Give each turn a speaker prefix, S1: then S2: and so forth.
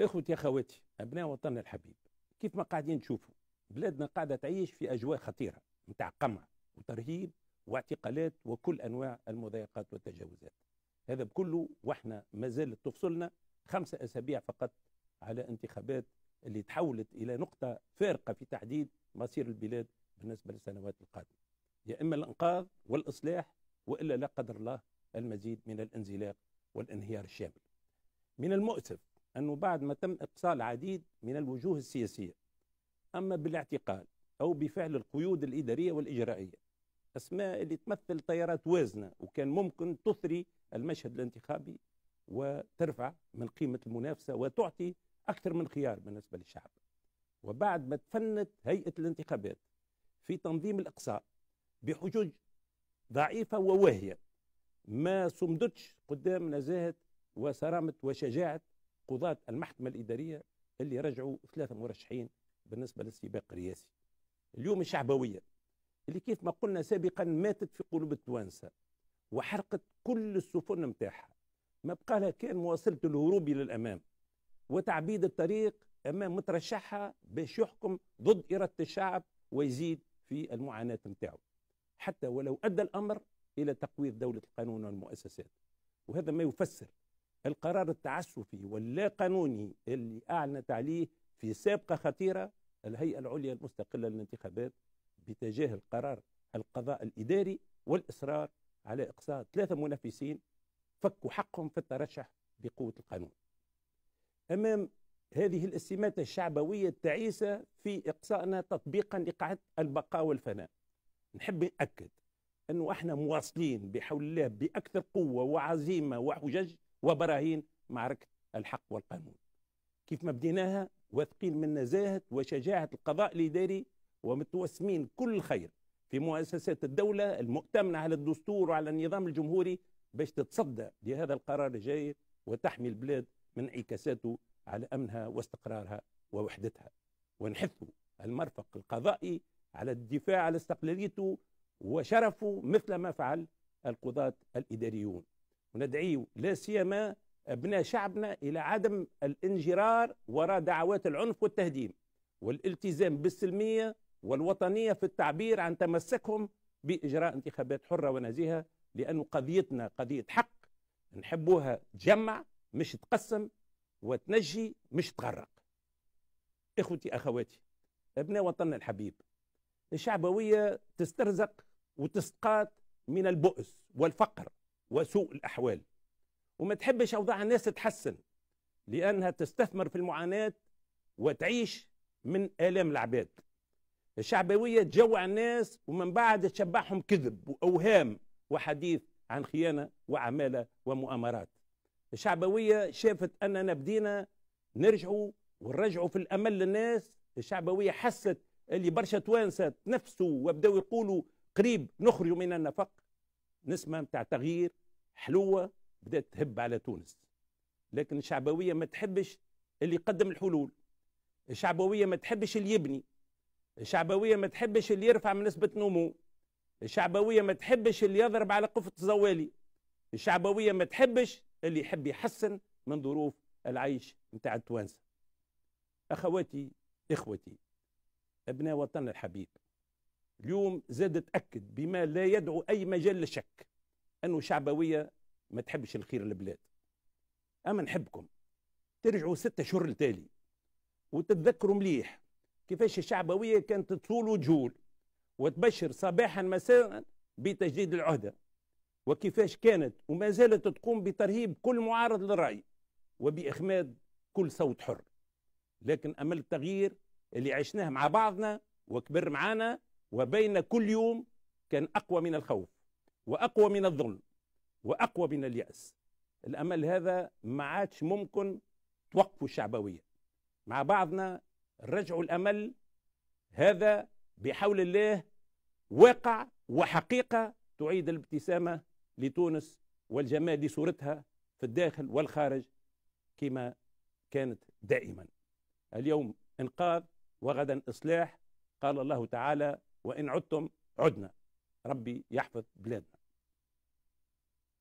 S1: اخوتي اخواتي ابناء وطننا الحبيب كيف ما قاعدين تشوفوا بلادنا قاعده تعيش في اجواء خطيره نتاع قمع وترهيب واعتقالات وكل انواع المضايقات والتجاوزات هذا بكله واحنا ما زالت تفصلنا خمسه اسابيع فقط على انتخابات اللي تحولت الى نقطه فارقه في تحديد مصير البلاد بالنسبه للسنوات القادمه يا اما الانقاذ والاصلاح والا لا قدر الله المزيد من الانزلاق والانهيار الشامل من المؤسف أنه بعد ما تم إقصاء العديد من الوجوه السياسية أما بالاعتقال أو بفعل القيود الإدارية والإجرائية أسماء اللي تمثل تيارات وازنة وكان ممكن تثري المشهد الانتخابي وترفع من قيمة المنافسة وتعطي أكثر من خيار بالنسبة للشعب وبعد ما تفنت هيئة الانتخابات في تنظيم الإقصاء بحجج ضعيفة وواهية ما صمدتش قدام نزاهة وصرامة وشجاعة قضاة المحكمة الإدارية اللي رجعوا ثلاثة مرشحين بالنسبة للسباق الرئاسي اليوم الشعبوية اللي كيف ما قلنا سابقا ماتت في قلوب التوانسة وحرقت كل السفن متاعها ما بقى لها كان مواصلة الهروب إلى الأمام وتعبيد الطريق أمام مترشحها باش يحكم ضد إرادة الشعب ويزيد في المعاناة متاعه حتى ولو أدى الأمر إلى تقويض دولة القانون والمؤسسات وهذا ما يفسر القرار التعسفي واللا قانوني اللي أعلنت عليه في سابقة خطيرة الهيئة العليا المستقلة للانتخابات بتجاهل قرار القضاء الإداري والإصرار على إقصاء ثلاثة منافسين فكوا حقهم في الترشح بقوة القانون أمام هذه الاستماتة الشعبوية التعيسة في إقصائنا تطبيقا لقاعدة البقاء والفناء نحب نأكد أنه احنا مواصلين بحول الله بأكثر قوة وعزيمة وحجج وبراهين معركة الحق والقانون كيف ما بديناها واثقين من نزاهة وشجاعة القضاء الإداري ومتوسمين كل خير في مؤسسات الدولة المؤتمنة على الدستور وعلى النظام الجمهوري باش تتصدى لهذا القرار الجاي وتحمي البلاد من انعكاساته على أمنها واستقرارها ووحدتها ونحث المرفق القضائي على الدفاع على استقلاليته وشرفه مثل ما فعل القضاة الإداريون وندعي لا سيما أبناء شعبنا إلى عدم الانجرار وراء دعوات العنف والتهديم والالتزام بالسلمية والوطنية في التعبير عن تمسكهم بإجراء انتخابات حرة ونزيهة لأن قضيتنا قضية حق نحبوها تجمع مش تقسم وتنجي مش تغرق إخوتي أخواتي أبناء وطننا الحبيب الشعبوية تسترزق وتسقط من البؤس والفقر وسوء الأحوال وما تحبش أوضاع الناس تتحسن لأنها تستثمر في المعاناة وتعيش من آلام العباد الشعبوية تجوع الناس ومن بعد تشبعهم كذب وأوهام وحديث عن خيانة وعمالة ومؤامرات الشعبوية شافت أننا بدينا نرجعوا ونرجعوا في الأمل للناس الشعبوية حست اللي برشا توانسة تنفسوا وبداوا يقولوا قريب نخرج من النفق نسمة متاع تغيير حلوه بدات تهب على تونس لكن الشعبويه ما تحبش اللي يقدم الحلول الشعبويه ما تحبش اللي يبني الشعبويه ما تحبش اللي يرفع من نسبه نمو الشعبويه ما تحبش اللي يضرب على قفة الزوالي الشعبويه ما تحبش اللي يحب يحسن من ظروف العيش نتاع التوانسه اخواتي اخوتي ابناء وطننا الحبيب اليوم زاد تاكد بما لا يدعو اي مجال للشك انه شعبويه ما تحبش الخير للبلاد اما نحبكم ترجعوا ستة شهور التالي وتتذكروا مليح كيفاش الشعبويه كانت تصول وتجول وتبشر صباحا مساء بتجديد العهده وكيفاش كانت وما زالت تقوم بترهيب كل معارض للراي وباخماد كل صوت حر لكن امل التغيير اللي عشناه مع بعضنا وكبر معانا وبين كل يوم كان اقوى من الخوف واقوى من الظلم واقوى من الياس الامل هذا ما عادش ممكن توقفوا الشعبويه مع بعضنا رجعوا الامل هذا بحول الله واقع وحقيقه تعيد الابتسامه لتونس والجمال لصورتها في الداخل والخارج كما كانت دائما اليوم انقاذ وغدا اصلاح قال الله تعالى وان عدتم عدنا ربي يحفظ بلادنا